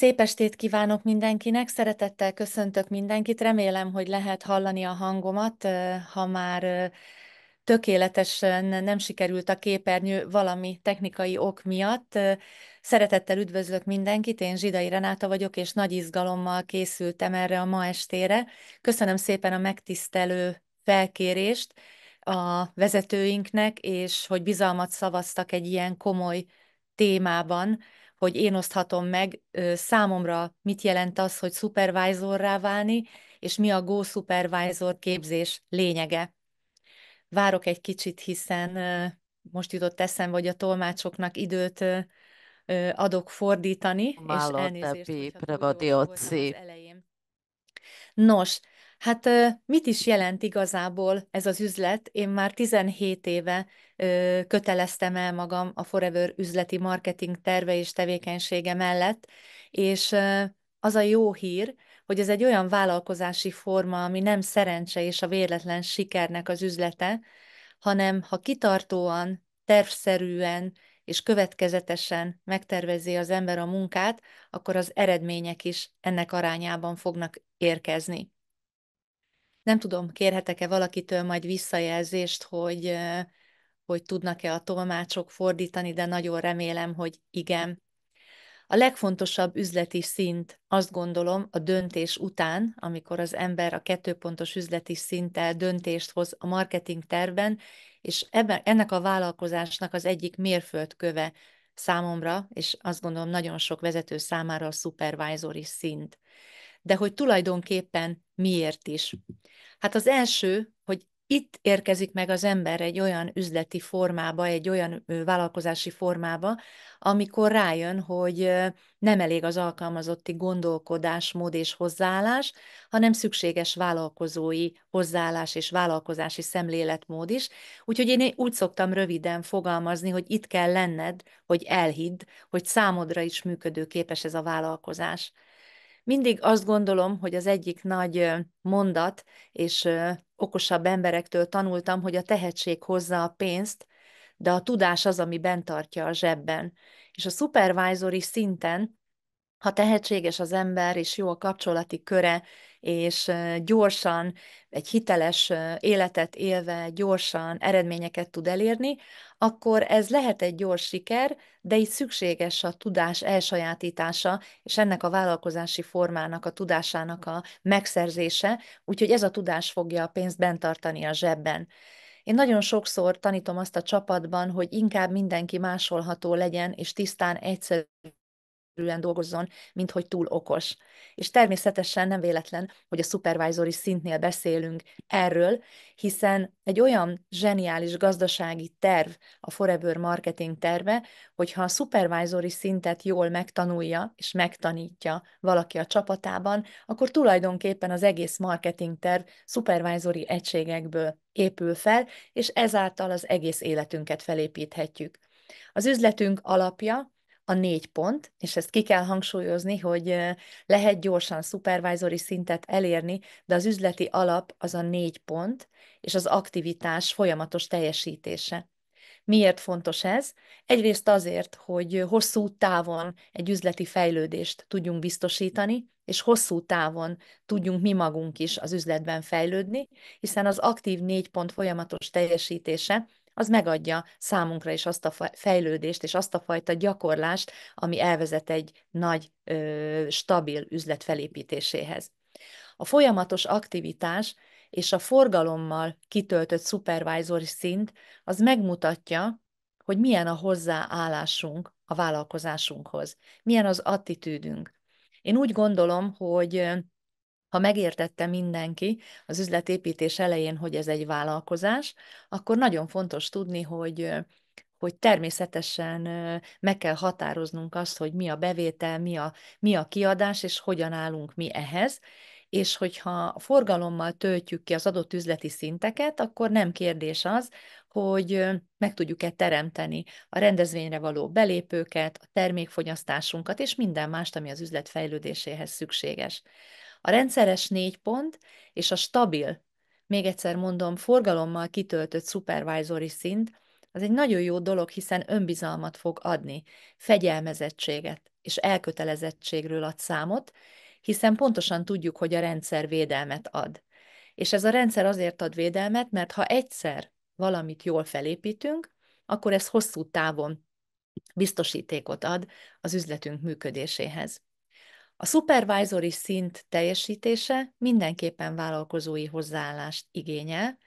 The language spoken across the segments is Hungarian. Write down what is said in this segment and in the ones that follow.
Szép estét kívánok mindenkinek, szeretettel köszöntök mindenkit, remélem, hogy lehet hallani a hangomat, ha már tökéletesen nem sikerült a képernyő valami technikai ok miatt. Szeretettel üdvözlök mindenkit, én Zsidai Renáta vagyok, és nagy izgalommal készültem erre a ma estére. Köszönöm szépen a megtisztelő felkérést a vezetőinknek, és hogy bizalmat szavaztak egy ilyen komoly témában, hogy én oszthatom meg számomra, mit jelent az, hogy szupervájzorrá válni, és mi a Go Supervisor képzés lényege. Várok egy kicsit, hiszen most jutott eszembe, hogy a tolmácsoknak időt adok fordítani, Malo és elnézést, hogyha elején. Nos, Hát mit is jelent igazából ez az üzlet? Én már 17 éve köteleztem el magam a Forever üzleti marketing terve és tevékenysége mellett, és az a jó hír, hogy ez egy olyan vállalkozási forma, ami nem szerencse és a véletlen sikernek az üzlete, hanem ha kitartóan, tervszerűen és következetesen megtervezi az ember a munkát, akkor az eredmények is ennek arányában fognak érkezni. Nem tudom, kérhetek-e valakitől majd visszajelzést, hogy, hogy tudnak-e a tolmácsok fordítani, de nagyon remélem, hogy igen. A legfontosabb üzleti szint, azt gondolom, a döntés után, amikor az ember a kettőpontos üzleti szinttel döntést hoz a marketing tervben, és ebben, ennek a vállalkozásnak az egyik mérföldköve számomra, és azt gondolom nagyon sok vezető számára a supervisory szint. De hogy tulajdonképpen Miért is? Hát az első, hogy itt érkezik meg az ember egy olyan üzleti formába, egy olyan vállalkozási formába, amikor rájön, hogy nem elég az alkalmazotti gondolkodásmód és hozzáállás, hanem szükséges vállalkozói hozzáállás és vállalkozási szemléletmód is. Úgyhogy én úgy szoktam röviden fogalmazni, hogy itt kell lenned, hogy elhidd, hogy számodra is működőképes ez a vállalkozás mindig azt gondolom, hogy az egyik nagy mondat, és okosabb emberektől tanultam, hogy a tehetség hozza a pénzt, de a tudás az, ami bent tartja a zsebben. És a supervisory szinten, ha tehetséges az ember, és jó a kapcsolati köre, és gyorsan, egy hiteles életet élve gyorsan eredményeket tud elérni, akkor ez lehet egy gyors siker, de itt szükséges a tudás elsajátítása, és ennek a vállalkozási formának, a tudásának a megszerzése, úgyhogy ez a tudás fogja a pénzt bent tartani a zsebben. Én nagyon sokszor tanítom azt a csapatban, hogy inkább mindenki másolható legyen, és tisztán egyszerűen szerűen dolgozzon, mint hogy túl okos. És természetesen nem véletlen, hogy a supervisory szintnél beszélünk erről, hiszen egy olyan zseniális gazdasági terv a Forever Marketing terve, hogyha a supervisory szintet jól megtanulja és megtanítja valaki a csapatában, akkor tulajdonképpen az egész marketing terv supervisory egységekből épül fel, és ezáltal az egész életünket felépíthetjük. Az üzletünk alapja a négy pont, és ezt ki kell hangsúlyozni, hogy lehet gyorsan szupervájzori szintet elérni, de az üzleti alap az a négy pont, és az aktivitás folyamatos teljesítése. Miért fontos ez? Egyrészt azért, hogy hosszú távon egy üzleti fejlődést tudjunk biztosítani, és hosszú távon tudjunk mi magunk is az üzletben fejlődni, hiszen az aktív négy pont folyamatos teljesítése az megadja számunkra is azt a fejlődést, és azt a fajta gyakorlást, ami elvezet egy nagy, stabil üzlet felépítéséhez. A folyamatos aktivitás és a forgalommal kitöltött szupervájzori szint az megmutatja, hogy milyen a hozzáállásunk a vállalkozásunkhoz, milyen az attitűdünk. Én úgy gondolom, hogy ha megértette mindenki az üzletépítés elején, hogy ez egy vállalkozás, akkor nagyon fontos tudni, hogy hogy természetesen meg kell határoznunk azt, hogy mi a bevétel, mi a, mi a kiadás, és hogyan állunk mi ehhez, és hogyha forgalommal töltjük ki az adott üzleti szinteket, akkor nem kérdés az, hogy meg tudjuk-e teremteni a rendezvényre való belépőket, a termékfogyasztásunkat, és minden mást, ami az üzlet fejlődéséhez szükséges. A rendszeres négy pont és a stabil, még egyszer mondom, forgalommal kitöltött supervisory szint, az egy nagyon jó dolog, hiszen önbizalmat fog adni, fegyelmezettséget és elkötelezettségről ad számot, hiszen pontosan tudjuk, hogy a rendszer védelmet ad. És ez a rendszer azért ad védelmet, mert ha egyszer valamit jól felépítünk, akkor ez hosszú távon biztosítékot ad az üzletünk működéséhez. A szupervájzori szint teljesítése mindenképpen vállalkozói hozzáállást igényel,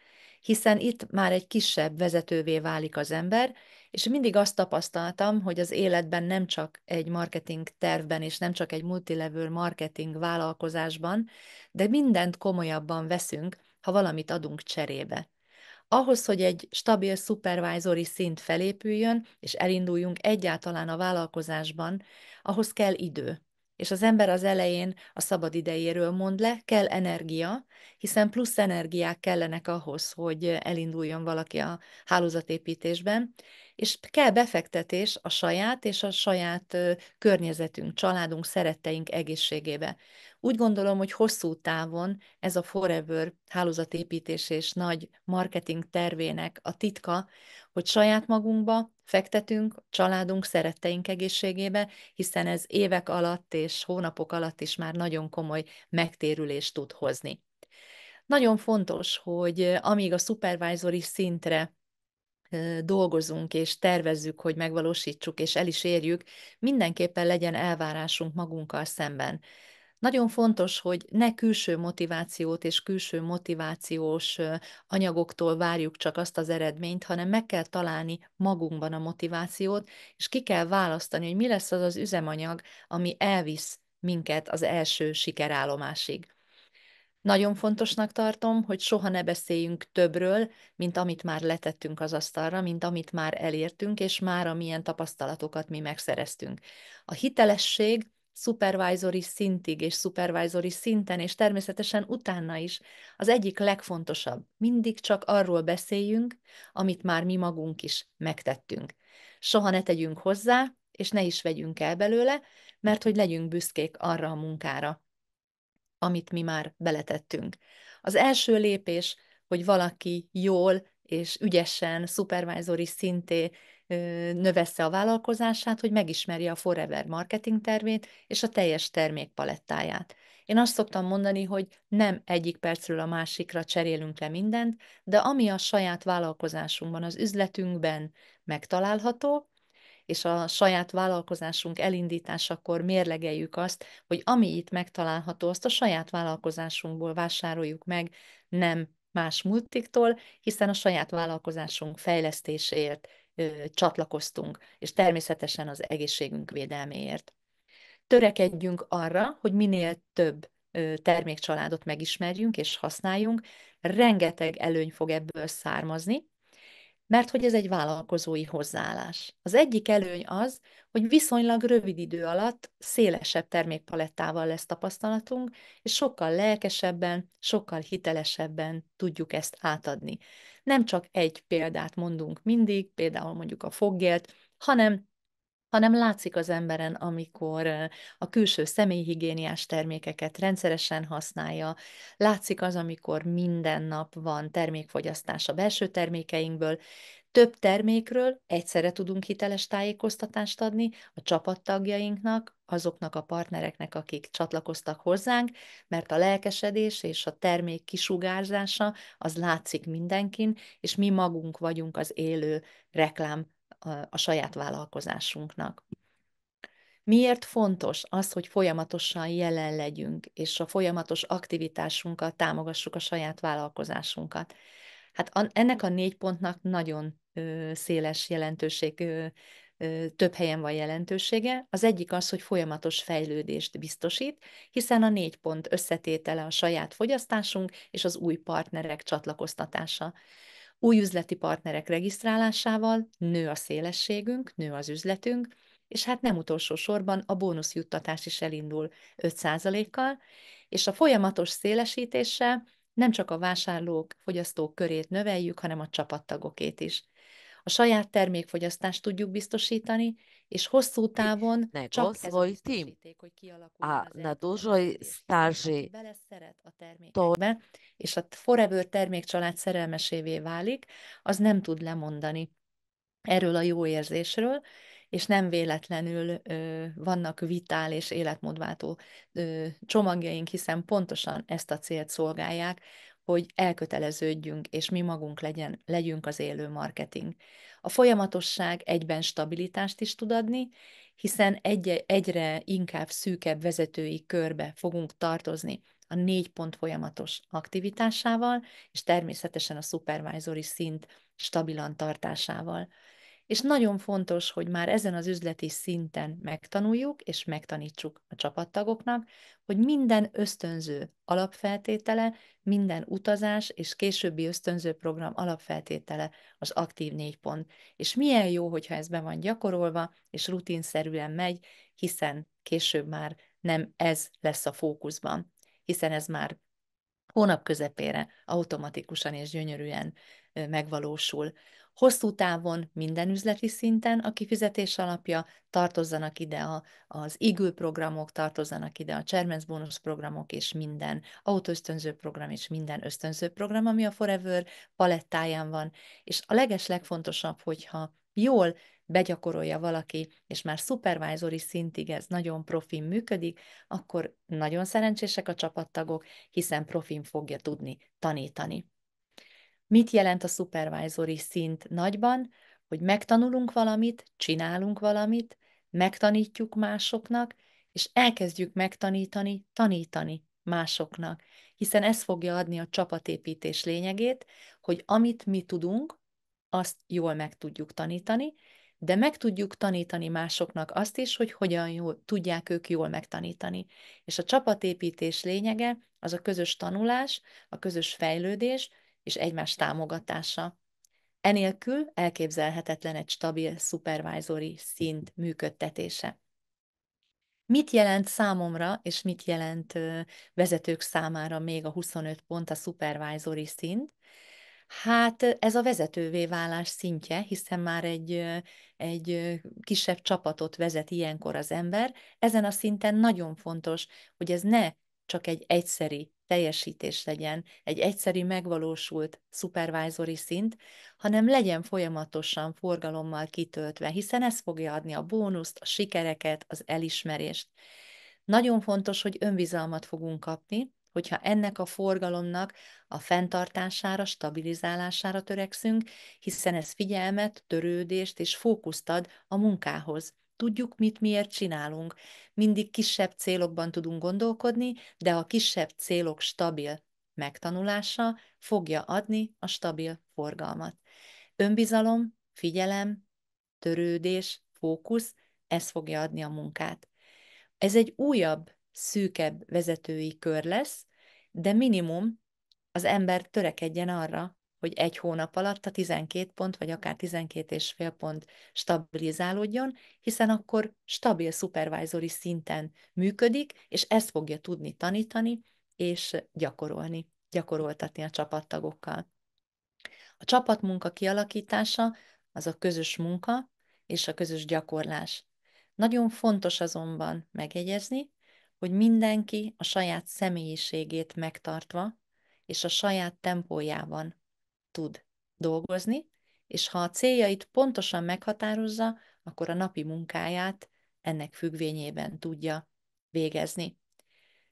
hiszen itt már egy kisebb vezetővé válik az ember, és mindig azt tapasztaltam, hogy az életben nem csak egy marketing tervben, és nem csak egy multilevel marketing vállalkozásban, de mindent komolyabban veszünk, ha valamit adunk cserébe. Ahhoz, hogy egy stabil szupervájzori szint felépüljön, és elinduljunk egyáltalán a vállalkozásban, ahhoz kell idő és az ember az elején a szabad idejéről mond le, kell energia, hiszen plusz energiák kellenek ahhoz, hogy elinduljon valaki a hálózatépítésben, és kell befektetés a saját és a saját környezetünk, családunk, szeretteink egészségébe. Úgy gondolom, hogy hosszú távon ez a Forever hálózatépítés és nagy marketing tervének a titka, hogy saját magunkba fektetünk, családunk, szeretteink egészségébe, hiszen ez évek alatt és hónapok alatt is már nagyon komoly megtérülést tud hozni. Nagyon fontos, hogy amíg a supervisory szintre dolgozunk és tervezzük, hogy megvalósítsuk és el is érjük, mindenképpen legyen elvárásunk magunkkal szemben. Nagyon fontos, hogy ne külső motivációt és külső motivációs anyagoktól várjuk csak azt az eredményt, hanem meg kell találni magunkban a motivációt, és ki kell választani, hogy mi lesz az az üzemanyag, ami elvisz minket az első sikerállomásig. Nagyon fontosnak tartom, hogy soha ne beszéljünk többről, mint amit már letettünk az asztalra, mint amit már elértünk, és már amilyen tapasztalatokat mi megszereztünk. A hitelesség supervisory szintig és supervisory szinten, és természetesen utána is az egyik legfontosabb. Mindig csak arról beszéljünk, amit már mi magunk is megtettünk. Soha ne tegyünk hozzá, és ne is vegyünk el belőle, mert hogy legyünk büszkék arra a munkára, amit mi már beletettünk. Az első lépés, hogy valaki jól és ügyesen, szupervájzori szinté növesse a vállalkozását, hogy megismerje a Forever marketing tervét és a teljes termékpalettáját. Én azt szoktam mondani, hogy nem egyik percről a másikra cserélünk le mindent, de ami a saját vállalkozásunkban, az üzletünkben megtalálható, és a saját vállalkozásunk elindításakor mérlegeljük azt, hogy ami itt megtalálható, azt a saját vállalkozásunkból vásároljuk meg, nem más multiktól, hiszen a saját vállalkozásunk fejlesztéséért ö, csatlakoztunk, és természetesen az egészségünk védelméért. Törekedjünk arra, hogy minél több termékcsaládot megismerjünk és használjunk, rengeteg előny fog ebből származni, mert hogy ez egy vállalkozói hozzáállás. Az egyik előny az, hogy viszonylag rövid idő alatt szélesebb termékpalettával lesz tapasztalatunk, és sokkal lelkesebben, sokkal hitelesebben tudjuk ezt átadni. Nem csak egy példát mondunk mindig, például mondjuk a foggelt, hanem hanem látszik az emberen, amikor a külső személyhigiéniás termékeket rendszeresen használja, látszik az, amikor minden nap van termékfogyasztás a belső termékeinkből, több termékről egyszerre tudunk hiteles tájékoztatást adni a csapattagjainknak, azoknak a partnereknek, akik csatlakoztak hozzánk, mert a lelkesedés és a termék kisugárzása az látszik mindenkin, és mi magunk vagyunk az élő reklám a saját vállalkozásunknak. Miért fontos az, hogy folyamatosan jelen legyünk, és a folyamatos aktivitásunkkal támogassuk a saját vállalkozásunkat? Hát a, ennek a négy pontnak nagyon ö, széles jelentőség, ö, ö, több helyen van jelentősége. Az egyik az, hogy folyamatos fejlődést biztosít, hiszen a négy pont összetétele a saját fogyasztásunk és az új partnerek csatlakoztatása. Új üzleti partnerek regisztrálásával nő a szélességünk, nő az üzletünk, és hát nem utolsó sorban a bónuszjuttatás is elindul 5%-kal, és a folyamatos szélesítéssel nem csak a vásárlók, fogyasztók körét növeljük, hanem a csapattagokét is a saját termékfogyasztást tudjuk biztosítani, és hosszú távon a csak hogy tim. A na beleszeret a to... És a forever termékcsalád szerelmesévé válik, az nem tud lemondani erről a jó érzésről, és nem véletlenül ö, vannak vitál és életmódváltó ö, csomagjaink, hiszen pontosan ezt a célt szolgálják, hogy elköteleződjünk, és mi magunk legyen, legyünk az élő marketing. A folyamatosság egyben stabilitást is tud adni, hiszen egy, egyre inkább szűkebb vezetői körbe fogunk tartozni a négy pont folyamatos aktivitásával, és természetesen a supervisory szint stabilan tartásával és nagyon fontos, hogy már ezen az üzleti szinten megtanuljuk és megtanítsuk a csapattagoknak, hogy minden ösztönző alapfeltétele, minden utazás és későbbi ösztönző program alapfeltétele az aktív négy pont. És milyen jó, hogyha ez be van gyakorolva, és rutinszerűen megy, hiszen később már nem ez lesz a fókuszban, hiszen ez már hónap közepére automatikusan és gyönyörűen megvalósul hosszú távon minden üzleti szinten a kifizetés alapja, tartozzanak ide a, az igő programok, tartozzanak ide a Csermenz bonus programok, és minden autóösztönző program, és minden ösztönző program, ami a Forever palettáján van. És a leges legfontosabb, hogyha jól begyakorolja valaki, és már szupervájzori szintig ez nagyon profin működik, akkor nagyon szerencsések a csapattagok, hiszen profin fogja tudni tanítani. Mit jelent a szupervájzori szint nagyban? Hogy megtanulunk valamit, csinálunk valamit, megtanítjuk másoknak, és elkezdjük megtanítani, tanítani másoknak. Hiszen ez fogja adni a csapatépítés lényegét, hogy amit mi tudunk, azt jól meg tudjuk tanítani, de meg tudjuk tanítani másoknak azt is, hogy hogyan jól, tudják ők jól megtanítani. És a csapatépítés lényege az a közös tanulás, a közös fejlődés, és egymás támogatása. Enélkül elképzelhetetlen egy stabil szupervájzori szint működtetése. Mit jelent számomra, és mit jelent vezetők számára még a 25 pont a szupervájzori szint? Hát ez a vezetővé válás szintje, hiszen már egy, egy kisebb csapatot vezet ilyenkor az ember. Ezen a szinten nagyon fontos, hogy ez ne csak egy egyszeri teljesítés legyen, egy egyszeri megvalósult supervisory szint, hanem legyen folyamatosan forgalommal kitöltve, hiszen ez fogja adni a bónuszt, a sikereket, az elismerést. Nagyon fontos, hogy önbizalmat fogunk kapni, hogyha ennek a forgalomnak a fenntartására, stabilizálására törekszünk, hiszen ez figyelmet, törődést és fókuszt ad a munkához tudjuk, mit miért csinálunk. Mindig kisebb célokban tudunk gondolkodni, de a kisebb célok stabil megtanulása fogja adni a stabil forgalmat. Önbizalom, figyelem, törődés, fókusz, ez fogja adni a munkát. Ez egy újabb, szűkebb vezetői kör lesz, de minimum az ember törekedjen arra, hogy egy hónap alatt a 12 pont, vagy akár 12 és fél pont stabilizálódjon, hiszen akkor stabil szupervájzori szinten működik, és ezt fogja tudni tanítani és gyakorolni, gyakoroltatni a csapattagokkal. A csapatmunka kialakítása az a közös munka és a közös gyakorlás. Nagyon fontos azonban megjegyezni, hogy mindenki a saját személyiségét megtartva és a saját tempójában tud dolgozni, és ha a céljait pontosan meghatározza, akkor a napi munkáját ennek függvényében tudja végezni.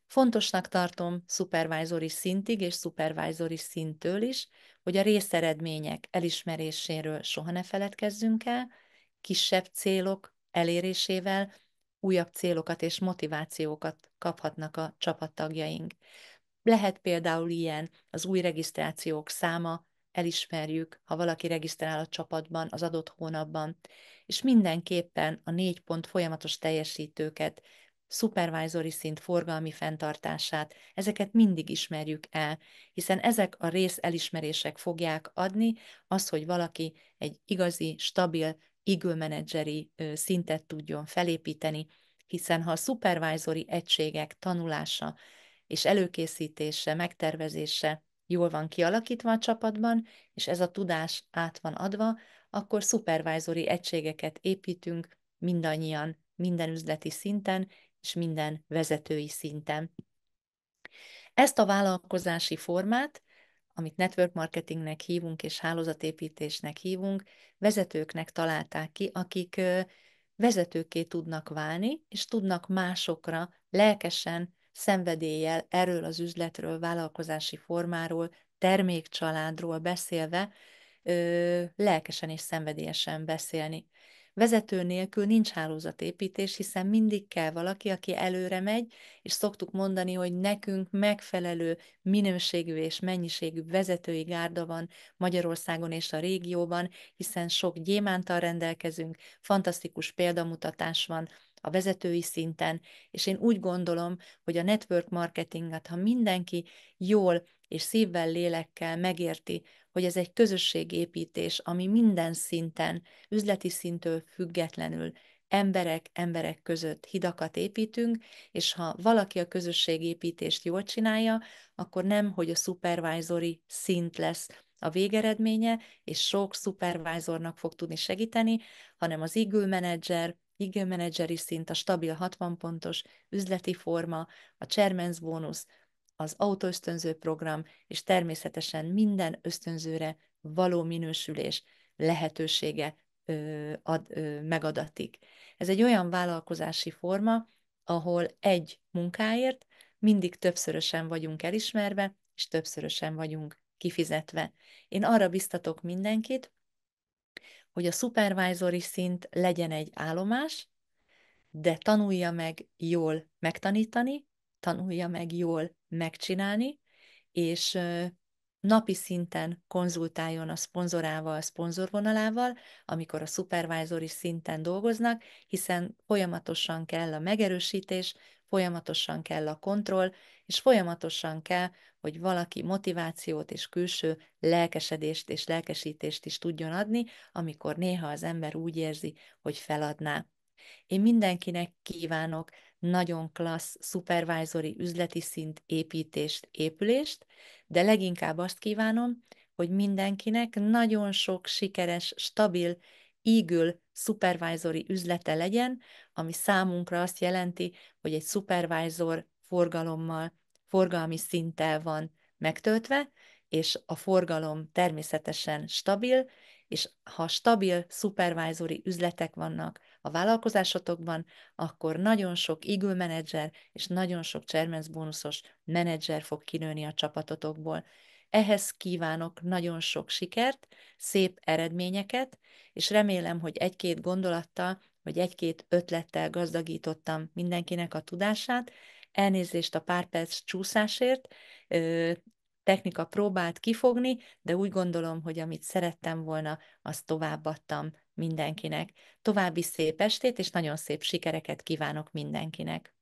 Fontosnak tartom szupervájzori szintig és szupervájzori szinttől is, hogy a részeredmények elismeréséről soha ne feledkezzünk el, kisebb célok elérésével újabb célokat és motivációkat kaphatnak a csapattagjaink. Lehet például ilyen az új regisztrációk száma elismerjük, ha valaki regisztrál a csapatban az adott hónapban, és mindenképpen a négy pont folyamatos teljesítőket, szupervájzori szint forgalmi fenntartását, ezeket mindig ismerjük el, hiszen ezek a rész elismerések fogják adni az, hogy valaki egy igazi, stabil, igőmenedzseri szintet tudjon felépíteni, hiszen ha a szupervájzori egységek tanulása és előkészítése, megtervezése jól van kialakítva a csapatban, és ez a tudás át van adva, akkor szupervájzori egységeket építünk mindannyian, minden üzleti szinten és minden vezetői szinten. Ezt a vállalkozási formát, amit network marketingnek hívunk és hálózatépítésnek hívunk, vezetőknek találták ki, akik vezetőké tudnak válni, és tudnak másokra lelkesen szenvedéllyel erről az üzletről, vállalkozási formáról, termékcsaládról beszélve ö, lelkesen és szenvedélyesen beszélni. Vezető nélkül nincs hálózatépítés, hiszen mindig kell valaki, aki előre megy, és szoktuk mondani, hogy nekünk megfelelő minőségű és mennyiségű vezetői gárda van Magyarországon és a régióban, hiszen sok gyémántal rendelkezünk, fantasztikus példamutatás van, a vezetői szinten, és én úgy gondolom, hogy a network marketinget, ha mindenki jól és szívvel, lélekkel megérti, hogy ez egy közösségépítés, ami minden szinten, üzleti szintől függetlenül emberek, emberek között hidakat építünk, és ha valaki a közösségépítést jól csinálja, akkor nem, hogy a supervisory szint lesz a végeredménye, és sok supervisornak fog tudni segíteni, hanem az eagle manager, igen menedzseri szint, a stabil 60 pontos üzleti forma, a chairman's bónusz, az autóösztönző program, és természetesen minden ösztönzőre való minősülés lehetősége ö, ad, ö, megadatik. Ez egy olyan vállalkozási forma, ahol egy munkáért mindig többszörösen vagyunk elismerve, és többszörösen vagyunk kifizetve. Én arra biztatok mindenkit, hogy a szupervájzori szint legyen egy állomás, de tanulja meg jól megtanítani, tanulja meg jól megcsinálni, és napi szinten konzultáljon a szponzorával, a szponzorvonalával, amikor a szupervájzori szinten dolgoznak, hiszen folyamatosan kell a megerősítés, folyamatosan kell a kontroll, és folyamatosan kell, hogy valaki motivációt és külső lelkesedést és lelkesítést is tudjon adni, amikor néha az ember úgy érzi, hogy feladná. Én mindenkinek kívánok nagyon klassz szupervájzori üzleti szint építést, épülést, de leginkább azt kívánom, hogy mindenkinek nagyon sok sikeres, stabil ígül supervisory üzlete legyen, ami számunkra azt jelenti, hogy egy supervisor forgalommal, forgalmi szinttel van megtöltve, és a forgalom természetesen stabil, és ha stabil supervisory üzletek vannak a vállalkozásotokban, akkor nagyon sok eagle menedzser és nagyon sok chairman's bónuszos menedzser fog kinőni a csapatotokból. Ehhez kívánok nagyon sok sikert, szép eredményeket, és remélem, hogy egy-két gondolattal, vagy egy-két ötlettel gazdagítottam mindenkinek a tudását. Elnézést a pár perc csúszásért, technika próbált kifogni, de úgy gondolom, hogy amit szerettem volna, azt továbbadtam mindenkinek. További szép estét, és nagyon szép sikereket kívánok mindenkinek!